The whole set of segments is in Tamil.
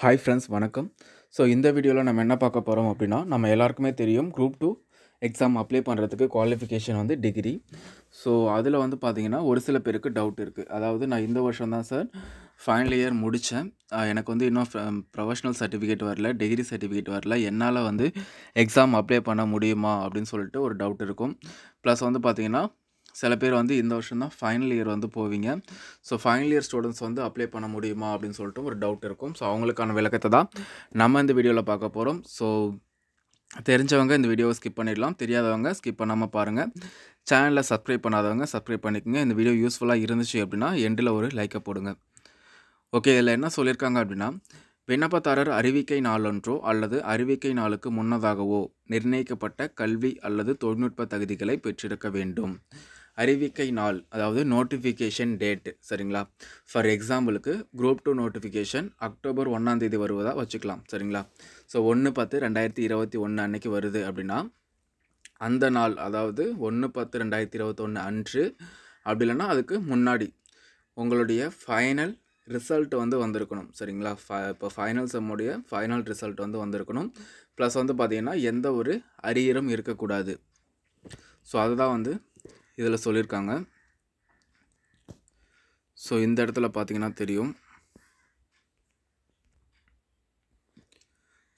ஹாய் ஃப்ரெண்ட்ஸ் வணக்கம் ஸோ இந்த வீடியோவில் நம்ம என்ன பார்க்க போகிறோம் அப்படின்னா நம்ம எல்லாருக்குமே தெரியும் குரூப் டூ எக்ஸாம் அப்ளை பண்ணுறதுக்கு குவாலிஃபிகேஷன் வந்து டிகிரி ஸோ அதில் வந்து பார்த்திங்கன்னா ஒரு சில பேருக்கு டவுட் இருக்குது அதாவது நான் இந்த வருஷம் தான் சார் ஃபைனல் இயர் முடித்தேன் எனக்கு வந்து இன்னும் ப்ரொஃபஷனல் சர்டிஃபிகேட் வரல டிகிரி சர்டிஃபிகேட் வரல என்னால் வந்து எக்ஸாம் அப்ளை பண்ண முடியுமா அப்படின்னு சொல்லிட்டு ஒரு டவுட் இருக்கும் ப்ளஸ் வந்து பார்த்திங்கன்னா சில பேர் வந்து இந்த வருஷம் தான் ஃபைனல் இயர் வந்து போவீங்க ஸோ ஃபைனல் இயர் ஸ்டூடெண்ட்ஸ் வந்து அப்ளை பண்ண முடியுமா அப்படின்னு சொல்லிட்டு ஒரு டவுட் இருக்கும் ஸோ அவங்களுக்கான விளக்கத்தை தான் நம்ம இந்த வீடியோவில் பார்க்க போகிறோம் ஸோ தெரிஞ்சவங்க இந்த வீடியோவை ஸ்கிப் பண்ணிடலாம் தெரியாதவங்க ஸ்கிப் பண்ணாமல் பாருங்கள் சேனலில் சப்ஸ்கிரைப் பண்ணாதவங்க சப்ஸ்கிரைப் பண்ணிக்கோங்க இந்த வீடியோ யூஸ்ஃபுல்லாக இருந்துச்சு அப்படின்னா எண்டில் ஒரு லைக்கை போடுங்க ஓகே இதில் என்ன சொல்லியிருக்காங்க அப்படின்னா விண்ணப்பதாரர் அறிவிக்கை நாளொன்றோ அல்லது அறிவிக்கை நாளுக்கு முன்னதாகவோ நிர்ணயிக்கப்பட்ட கல்வி அல்லது தொழில்நுட்ப தகுதிகளை பெற்றிருக்க வேண்டும் அறிவிக்கை நாள் அதாவது நோட்டிஃபிகேஷன் டேட் சரிங்களா ஃபார் எக்ஸாம்பிளுக்கு குரூப் டூ நோட்டிஃபிகேஷன் அக்டோபர் ஒன்றாந்தேதி வருவதாக வச்சுக்கலாம் சரிங்களா ஸோ ஒன்று பத்து ரெண்டாயிரத்தி இருபத்தி ஒன்று அன்றைக்கி வருது அப்படின்னா அந்த நாள் அதாவது ஒன்று பத்து ரெண்டாயிரத்தி இருபத்தொன்று அன்று அப்படி இல்லைன்னா அதுக்கு முன்னாடி உங்களுடைய ஃபைனல் ரிசல்ட் வந்து வந்திருக்கணும் சரிங்களா ஃப இப்போ ஃபைனல் செம்முடைய ஃபைனல் ரிசல்ட் வந்து வந்திருக்கணும் ப்ளஸ் வந்து பார்த்திங்கன்னா எந்த ஒரு அரியரும் இருக்கக்கூடாது ஸோ அதுதான் வந்து இதில் சொல்லியிருக்காங்க ஸோ இந்த இடத்துல பார்த்தீங்கன்னா தெரியும்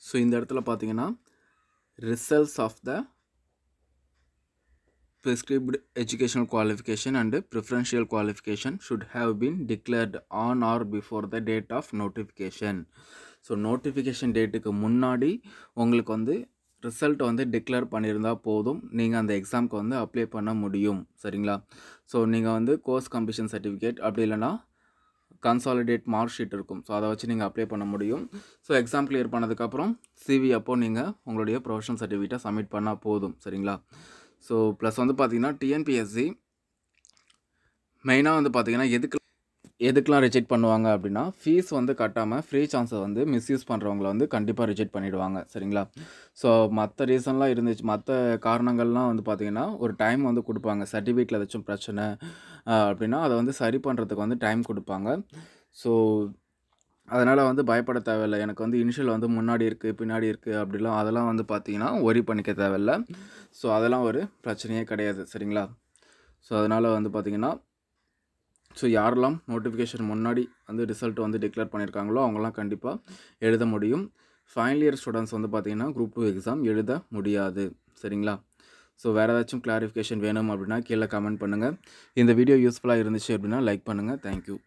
ஸோ இந்த இடத்துல பார்த்தீங்கன்னா results of the prescribed educational qualification and preferential qualification should have been declared on or before the date of notification so notification டேட்டுக்கு முன்னாடி உங்களுக்கு வந்து ரிசல்ட் வந்து டிக்ளேர் பண்ணியிருந்தால் போதும் நீங்கள் அந்த எக்ஸாம்க்கு வந்து அப்ளை பண்ண முடியும் சரிங்களா ஸோ நீங்கள் வந்து கோர்ஸ் கம்பிஷன் சர்டிஃபிகேட் அப்படி இல்லைனா கன்சாலிடேட் மார்க் ஷீட் இருக்கும் ஸோ அதை வச்சு நீங்கள் அப்ளை பண்ண முடியும் ஸோ எக்ஸாம் கிளியர் பண்ணதுக்கப்புறம் சிவி அப்போ நீங்கள் உங்களுடைய ப்ரொஃபஷனல் சர்டிஃபிகேட்டை சப்மிட் பண்ணால் போதும் சரிங்களா ஸோ ப்ளஸ் வந்து பார்த்திங்கன்னா டிஎன்பிஎஸ்சி மெயினாக வந்து பார்த்தீங்கன்னா எதுக்கு எதுக்கெலாம் ரிஜெக்ட் பண்ணுவாங்க அப்படின்னா ஃபீஸ் வந்து கட்டாமல் ஃப்ரீ சான்ஸை வந்து மிஸ்யூஸ் பண்ணுறவங்கள வந்து கண்டிப்பாக ரிஜெக்ட் பண்ணிவிடுவாங்க சரிங்களா ஸோ மற்ற ரீசன்லாம் இருந்துச்சு மற்ற காரணங்கள்லாம் வந்து பார்த்திங்கன்னா ஒரு டைம் வந்து கொடுப்பாங்க சர்டிஃபிகேட்டில் ஏதாச்சும் பிரச்சனை அப்படின்னா அதை வந்து சரி பண்ணுறதுக்கு வந்து டைம் கொடுப்பாங்க ஸோ அதனால் வந்து பயப்பட தேவையில்லை எனக்கு வந்து இனிஷியல் வந்து முன்னாடி இருக்குது பின்னாடி இருக்குது அப்படிலாம் அதெல்லாம் வந்து பார்த்திங்கன்னா ஒரி பண்ணிக்க தேவையில்ல ஸோ அதெல்லாம் ஒரு பிரச்சனையே கிடையாது சரிங்களா ஸோ அதனால் வந்து பார்த்திங்கன்னா ஸோ யாரெல்லாம் நோட்டிஃபிகேஷன் முன்னாடி வந்து ரிசல்ட் வந்து டிக்ளேர் பண்ணியிருக்காங்களோ அவங்களாம் கண்டிப்பாக எழுத முடியும் ஃபைனல் இயர் ஸ்டூடெண்ட்ஸ் வந்து பார்த்திங்கன்னா குரூப் டூ எக்ஸாம் எழுத முடியாது சரிங்களா ஸோ வேறு ஏதாச்சும் கிளாரிஃபிகேஷன் வேணும் அப்படின்னா கீழே கமெண்ட் பண்ணுங்கள் இந்த வீடியோ யூஸ்ஃபுல்லாக இருந்துச்சு அப்படின்னா லைக் பண்ணுங்கள் தேங்க்யூ